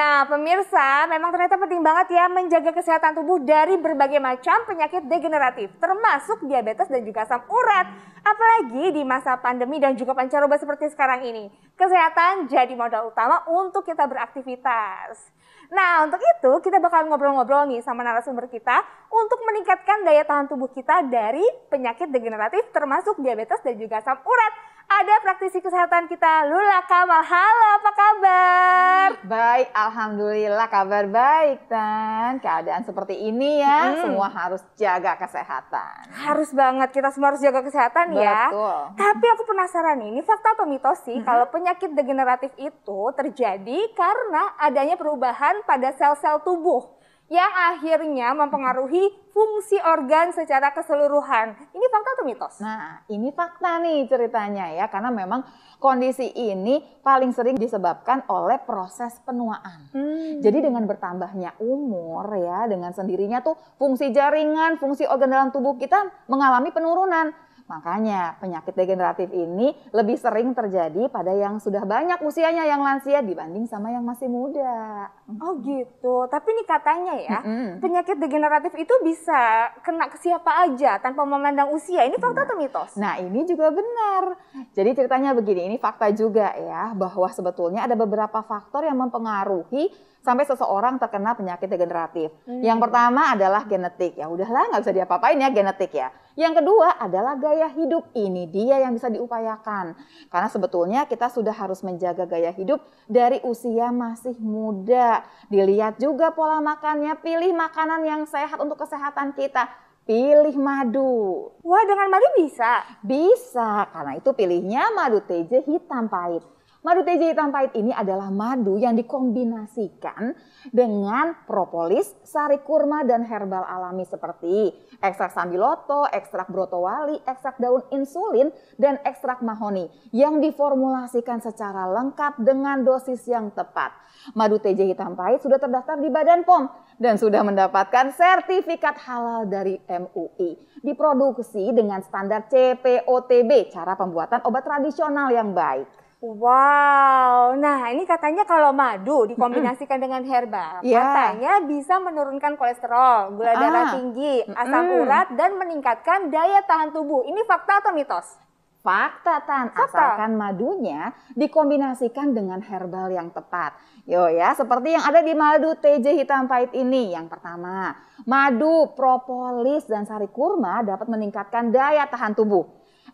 Nah, pemirsa, memang ternyata penting banget ya menjaga kesehatan tubuh dari berbagai macam penyakit degeneratif, termasuk diabetes dan juga asam urat. Apalagi di masa pandemi dan juga pancaroba seperti sekarang ini. Kesehatan jadi modal utama untuk kita beraktivitas. Nah, untuk itu kita bakal ngobrol-ngobrol nih sama narasumber kita untuk meningkatkan daya tahan tubuh kita dari penyakit degeneratif termasuk diabetes dan juga asam urat ada praktisi kesehatan kita Lula Kamal. Halo, apa kabar? Baik, alhamdulillah kabar baik Tan. Keadaan seperti ini ya, hmm. semua harus jaga kesehatan. Harus banget kita semua harus jaga kesehatan Betul. ya. Betul. Tapi aku penasaran nih, ini fakta atau mitos sih hmm. kalau penyakit degeneratif itu terjadi karena adanya perubahan pada sel-sel tubuh yang akhirnya mempengaruhi fungsi organ secara keseluruhan. Ini fakta atau mitos? Nah, ini fakta nih ceritanya ya, karena memang kondisi ini paling sering disebabkan oleh proses penuaan. Hmm. Jadi dengan bertambahnya umur ya, dengan sendirinya tuh fungsi jaringan, fungsi organ dalam tubuh kita mengalami penurunan Makanya penyakit degeneratif ini lebih sering terjadi pada yang sudah banyak usianya yang lansia dibanding sama yang masih muda. Oh gitu. Tapi ini katanya ya, mm-hmm. penyakit degeneratif itu bisa kena ke siapa aja tanpa memandang usia. Ini fakta atau mitos? Nah, ini juga benar. Jadi ceritanya begini, ini fakta juga ya bahwa sebetulnya ada beberapa faktor yang mempengaruhi sampai seseorang terkena penyakit degeneratif. hmm Yang pertama adalah genetik. Ya udahlah nggak bisa diapa-apain ya genetik ya. Yang kedua adalah gaya hidup. Ini dia yang bisa diupayakan. Karena sebetulnya kita sudah harus menjaga gaya hidup dari usia masih muda. Dilihat juga pola makannya, pilih makanan yang sehat untuk kesehatan kita pilih madu. Wah, dengan madu bisa? Bisa, karena itu pilihnya madu TJ hitam pahit. Madu TJ hitam pahit ini adalah madu yang dikombinasikan dengan propolis, sari kurma, dan herbal alami seperti ekstrak sambiloto, ekstrak brotowali, ekstrak daun insulin, dan ekstrak mahoni yang diformulasikan secara lengkap dengan dosis yang tepat. Madu TJ hitam pahit sudah terdaftar di Badan POM dan sudah mendapatkan sertifikat halal dari MUI. Diproduksi dengan standar CPOTB, cara pembuatan obat tradisional yang baik. Wow, nah ini katanya kalau madu dikombinasikan mm dengan herbal, yeah. katanya bisa menurunkan kolesterol, gula ah. darah tinggi, asam mm urat, dan meningkatkan daya tahan tubuh. Ini fakta atau mitos? Fakta Tan, fakta. asalkan madunya dikombinasikan dengan herbal yang tepat. Yo ya, seperti yang ada di madu TJ hitam pahit ini. Yang pertama, madu, propolis, dan sari kurma dapat meningkatkan daya tahan tubuh.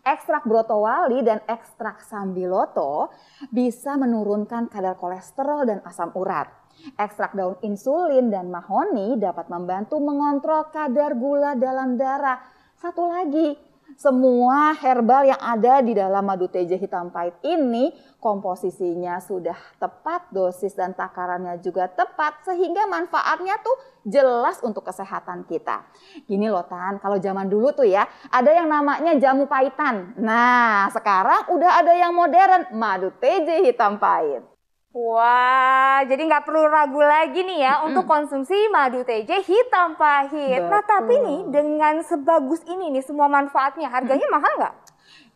Ekstrak brotowali dan ekstrak sambiloto bisa menurunkan kadar kolesterol dan asam urat. Ekstrak daun insulin dan mahoni dapat membantu mengontrol kadar gula dalam darah. Satu lagi, semua herbal yang ada di dalam madu TJ hitam pahit ini komposisinya sudah tepat, dosis dan takarannya juga tepat sehingga manfaatnya tuh jelas untuk kesehatan kita. Gini loh Tan, kalau zaman dulu tuh ya ada yang namanya jamu pahitan. Nah sekarang udah ada yang modern, madu TJ hitam pahit. Wah, jadi nggak perlu ragu lagi nih ya mm -hmm. untuk konsumsi madu TJ hitam pahit. Betul. Nah, tapi nih dengan sebagus ini nih semua manfaatnya, harganya mm -hmm. mahal nggak?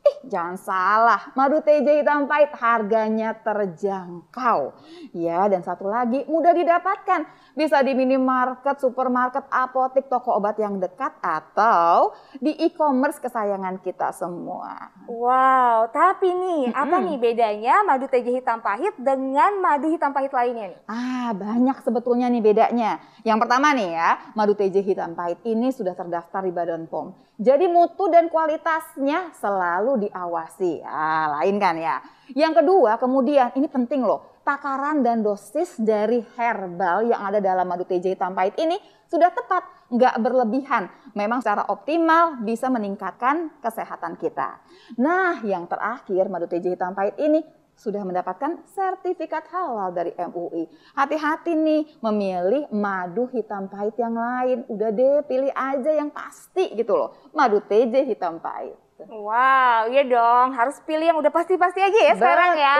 Eh, jangan salah, madu TJ hitam pahit harganya terjangkau. Ya, dan satu lagi mudah didapatkan. Bisa di minimarket, supermarket, apotek, toko obat yang dekat atau di e-commerce kesayangan kita semua. Wow, tapi nih, -hmm. apa nih bedanya madu TJ hitam pahit dengan madu hitam pahit lainnya nih? Ah, banyak sebetulnya nih bedanya. Yang pertama nih ya, madu TJ hitam pahit ini sudah terdaftar di Badan POM. Jadi mutu dan kualitasnya selalu diawasi. Ah, lain kan ya. Yang kedua, kemudian ini penting loh, takaran dan dosis dari herbal yang ada dalam madu TJ hitam pahit ini sudah tepat, nggak berlebihan. Memang secara optimal bisa meningkatkan kesehatan kita. Nah, yang terakhir madu TJ hitam pahit ini sudah mendapatkan sertifikat halal dari MUI. Hati-hati nih memilih madu hitam pahit yang lain. Udah deh pilih aja yang pasti gitu loh. Madu TJ hitam pahit gitu. Wow, iya dong. Harus pilih yang udah pasti-pasti aja ya Betul. sekarang ya.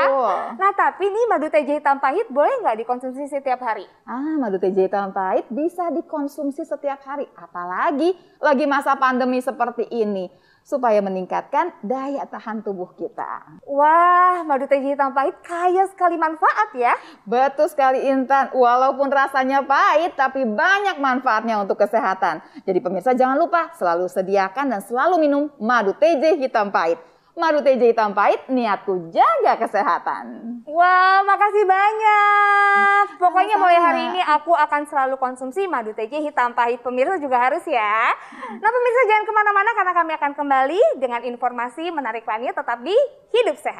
Nah, tapi nih madu teh jahe tanpa pahit boleh nggak dikonsumsi setiap hari? Ah, madu teh jahe tanpa pahit bisa dikonsumsi setiap hari. Apalagi lagi masa pandemi seperti ini supaya meningkatkan daya tahan tubuh kita. Wah, madu teh hitam pahit kaya sekali manfaat ya. Betul sekali Intan, walaupun rasanya pahit tapi banyak manfaatnya untuk kesehatan. Jadi pemirsa jangan lupa selalu sediakan dan selalu minum madu teh hitam pahit. Marute hitam Pahit, niatku jaga kesehatan. Wah, wow, makasih banyak. Pokoknya mulai hari ini aku akan selalu konsumsi madu TJ hitam pahit. Pemirsa juga harus ya. Nah pemirsa jangan kemana-mana karena kami akan kembali dengan informasi menarik lainnya tetap di Hidup Sehat.